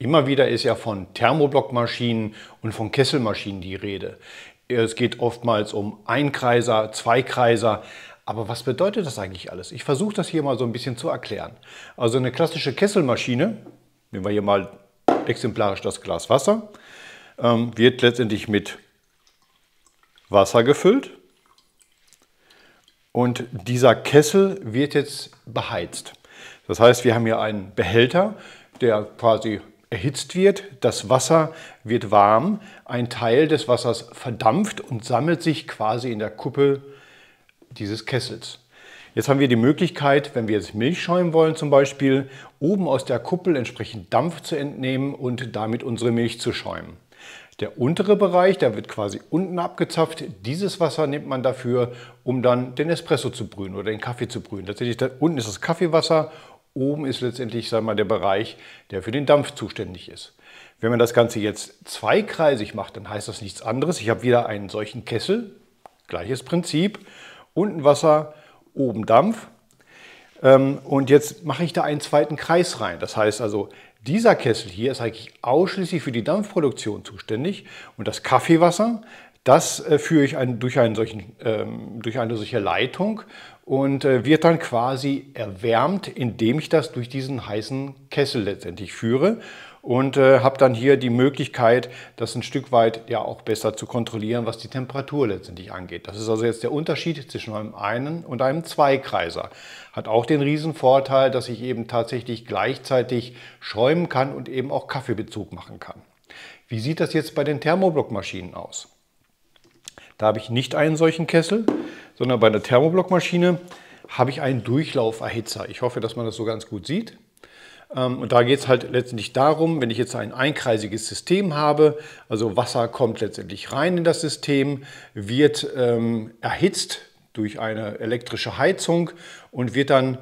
Immer wieder ist ja von Thermoblockmaschinen und von Kesselmaschinen die Rede. Es geht oftmals um Einkreiser, Zweikreiser. Aber was bedeutet das eigentlich alles? Ich versuche das hier mal so ein bisschen zu erklären. Also eine klassische Kesselmaschine, nehmen wir hier mal exemplarisch das Glas Wasser, ähm, wird letztendlich mit Wasser gefüllt. Und dieser Kessel wird jetzt beheizt. Das heißt, wir haben hier einen Behälter, der quasi erhitzt wird. Das Wasser wird warm, ein Teil des Wassers verdampft und sammelt sich quasi in der Kuppel dieses Kessels. Jetzt haben wir die Möglichkeit, wenn wir jetzt Milch schäumen wollen zum Beispiel, oben aus der Kuppel entsprechend Dampf zu entnehmen und damit unsere Milch zu schäumen. Der untere Bereich, der wird quasi unten abgezapft. Dieses Wasser nimmt man dafür, um dann den Espresso zu brühen oder den Kaffee zu brühen. Tatsächlich, da unten ist das Kaffeewasser Oben ist letztendlich sagen wir mal, der Bereich, der für den Dampf zuständig ist. Wenn man das Ganze jetzt zweikreisig macht, dann heißt das nichts anderes. Ich habe wieder einen solchen Kessel, gleiches Prinzip, unten Wasser, oben Dampf. Ähm, und jetzt mache ich da einen zweiten Kreis rein. Das heißt also, dieser Kessel hier ist eigentlich ausschließlich für die Dampfproduktion zuständig und das Kaffeewasser das äh, führe ich ein, durch, einen solchen, ähm, durch eine solche Leitung und äh, wird dann quasi erwärmt, indem ich das durch diesen heißen Kessel letztendlich führe und äh, habe dann hier die Möglichkeit, das ein Stück weit ja auch besser zu kontrollieren, was die Temperatur letztendlich angeht. Das ist also jetzt der Unterschied zwischen einem einen und einem Zweikreiser. Hat auch den Riesenvorteil, dass ich eben tatsächlich gleichzeitig schäumen kann und eben auch Kaffeebezug machen kann. Wie sieht das jetzt bei den Thermoblockmaschinen aus? Da habe ich nicht einen solchen Kessel, sondern bei einer Thermoblockmaschine habe ich einen Durchlauferhitzer. Ich hoffe, dass man das so ganz gut sieht. Ähm, und da geht es halt letztendlich darum, wenn ich jetzt ein einkreisiges System habe, also Wasser kommt letztendlich rein in das System, wird ähm, erhitzt durch eine elektrische Heizung und wird dann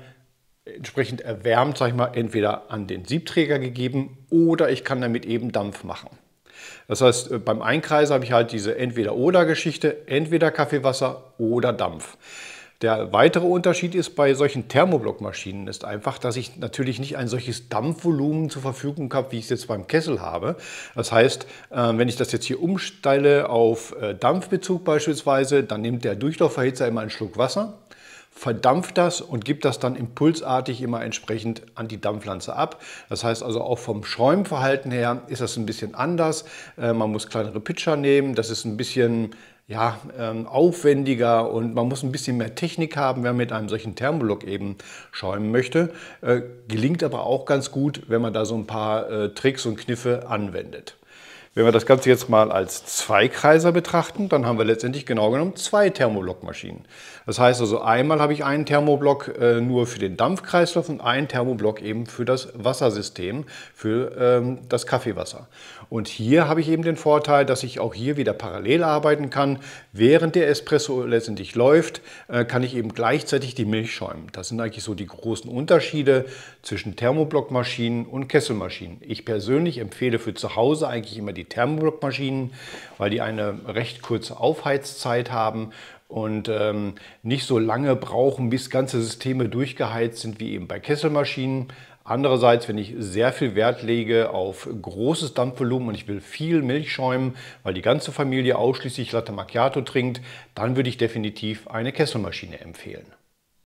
entsprechend erwärmt, sag ich mal, entweder an den Siebträger gegeben oder ich kann damit eben Dampf machen. Das heißt, äh, beim Einkreisen habe ich halt diese Entweder-Oder-Geschichte, entweder Kaffeewasser oder Dampf. Der weitere Unterschied ist bei solchen Thermoblockmaschinen ist einfach, dass ich natürlich nicht ein solches Dampfvolumen zur Verfügung habe, wie ich es jetzt beim Kessel habe. Das heißt, äh, wenn ich das jetzt hier umsteile auf äh, Dampfbezug beispielsweise, dann nimmt der Durchlauferhitzer immer einen Schluck Wasser verdampft das und gibt das dann impulsartig immer entsprechend an die Dampflanze ab. Das heißt also auch vom Schäumverhalten her ist das ein bisschen anders. Äh, man muss kleinere Pitcher nehmen, das ist ein bisschen ja, ähm, aufwendiger und man muss ein bisschen mehr Technik haben, wenn man mit einem solchen Thermolock eben schäumen möchte. Äh, gelingt aber auch ganz gut, wenn man da so ein paar äh, Tricks und Kniffe anwendet. Wenn wir das Ganze jetzt mal als Zweikreiser betrachten, dann haben wir letztendlich genau genommen zwei Thermoblockmaschinen. Das heißt also, einmal habe ich einen Thermoblock äh, nur für den Dampfkreislauf und einen Thermoblock eben für das Wassersystem, für ähm, das Kaffeewasser. Und hier habe ich eben den Vorteil, dass ich auch hier wieder parallel arbeiten kann. Während der Espresso letztendlich läuft, äh, kann ich eben gleichzeitig die Milch schäumen. Das sind eigentlich so die großen Unterschiede zwischen Thermoblockmaschinen und Kesselmaschinen. Ich persönlich empfehle für zu Hause eigentlich immer die Thermoblockmaschinen, weil die eine recht kurze Aufheizzeit haben und ähm, nicht so lange brauchen, bis ganze Systeme durchgeheizt sind wie eben bei Kesselmaschinen. Andererseits, wenn ich sehr viel Wert lege auf großes Dampfvolumen und ich will viel Milch schäumen, weil die ganze Familie ausschließlich Latte Macchiato trinkt, dann würde ich definitiv eine Kesselmaschine empfehlen.